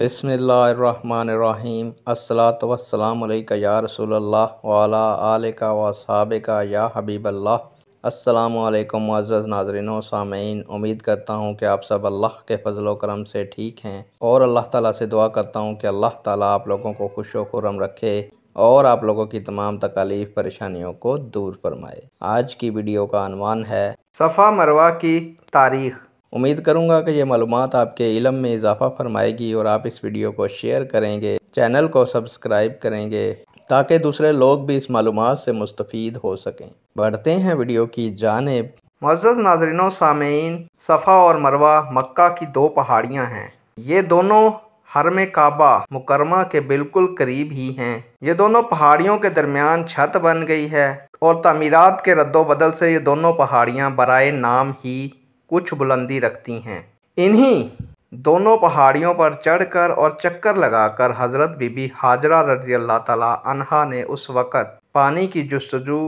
बसमीम् असलातवसलामैका या रसोल्ला वाला आल का वसाब का या हबीबल्ला असलकम मज़ नाजरन सामीन उम्मीद करता हूँ कि आप सब अल्लाह के फजल करम से ठीक हैं और अल्लाह ताला से दुआ करता हूँ कि अल्लाह ताला आप लोगों को खुश खुरम रखे और आप लोगों की तमाम तकालीफ परेशानियों को दूर फरमाए आज की वीडियो का अनवान है सफ़ा मरवा की तारीख़ उम्मीद करूँगा कि ये मालूम आपके इलम में इजाफ़ा फरमाएगी और आप इस वीडियो को शेयर करेंगे चैनल को सब्सक्राइब करेंगे ताकि दूसरे लोग भी इस मालूम से मुस्तफ़ हो सकें बढ़ते हैं वीडियो की जानब मज़्ज़ नाजरनों सामीन सफ़ा और मरवा मक्का की दो पहाड़ियाँ हैं ये दोनों हरम काबा मुकरमा के बिल्कुल करीब ही हैं ये दोनों पहाड़ियों के दरमियान छत बन गई है और तमीरत के बदल से ये दोनों पहाड़ियाँ बरए नाम ही कुछ बुलंदी रखती हैं इन्हीं दोनों पहाड़ियों पर चढ़कर और चक्कर लगाकर हज़रत बीबी हाजरा रजी अल्लाह तहा ने उस वक़्त पानी की जस्तजू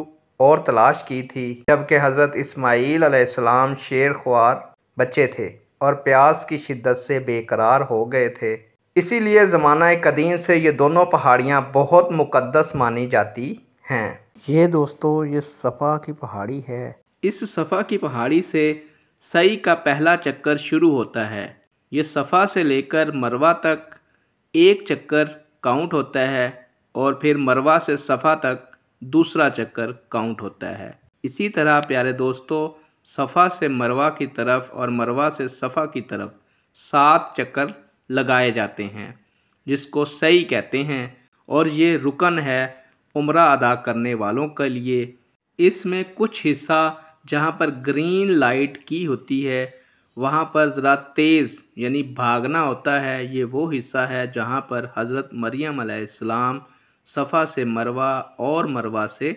और तलाश की थी जबकि हज़रत इसमाइल अलैहिस्सलाम शेर ख्वार बच्चे थे और प्यास की शिद्दत से बेकरार हो गए थे इसीलिए ज़माना कदीम से ये दोनों पहाड़ियाँ बहुत मुकदस मानी जाती हैं ये दोस्तों ये सफ़ा की पहाड़ी है इस सफ़ा की पहाड़ी से सई का पहला चक्कर शुरू होता है ये सफ़ा से लेकर मरवा तक एक चक्कर काउंट होता है और फिर मरवा से सफ़ा तक दूसरा चक्कर काउंट होता है इसी तरह प्यारे दोस्तों सफ़ा से मरवा की तरफ और मरवा से सफ़ा की तरफ सात चक्कर लगाए जाते हैं जिसको सही कहते हैं और ये रुकन है उम्र अदा करने वालों के लिए इसमें कुछ हिस्सा जहाँ पर ग्रीन लाइट की होती है वहाँ पर ज़रा तेज़ यानी भागना होता है ये वो हिस्सा है जहाँ पर हज़रत मरियम अलैहिस्सलाम सफ़ा से मरवा और मरवा से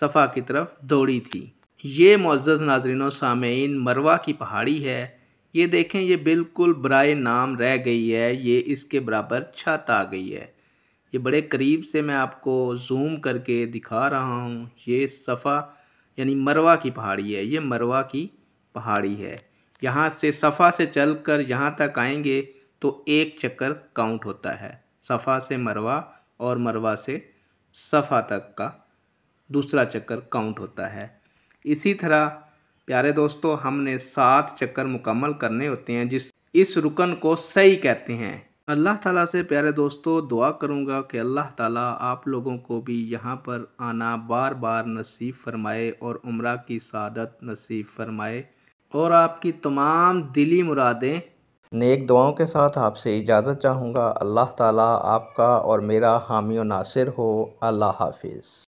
सफ़ा की तरफ दौड़ी थी ये मोज़ नाजरीन सामीन मरवा की पहाड़ी है ये देखें ये बिल्कुल बरए नाम रह गई है ये इसके बराबर छत आ गई है ये बड़े करीब से मैं आपको जूम करके दिखा रहा हूँ ये सफ़ा यानी मरवा की पहाड़ी है ये मरवा की पहाड़ी है यहाँ से सफ़ा से चल कर यहाँ तक आएंगे तो एक चक्कर काउंट होता है सफ़ा से मरवा और मरवा से सफ़ा तक का दूसरा चक्कर काउंट होता है इसी तरह प्यारे दोस्तों हमने सात चक्कर मुकम्मल करने होते हैं जिस इस रुकन को सही कहते हैं अल्लाह ताला से प्यारे दोस्तों दुआ करूँगा कि अल्लाह ताला आप लोगों को भी यहाँ पर आना बार बार नसीब फरमाए और उम्र की सादत नसीब फरमाए और आपकी तमाम दिली मुरादें नेक दुआओं के साथ आपसे इजाज़त चाहूँगा अल्लाह ताला आपका और मेरा हामी नासिर हो अल्लाह हाफिज़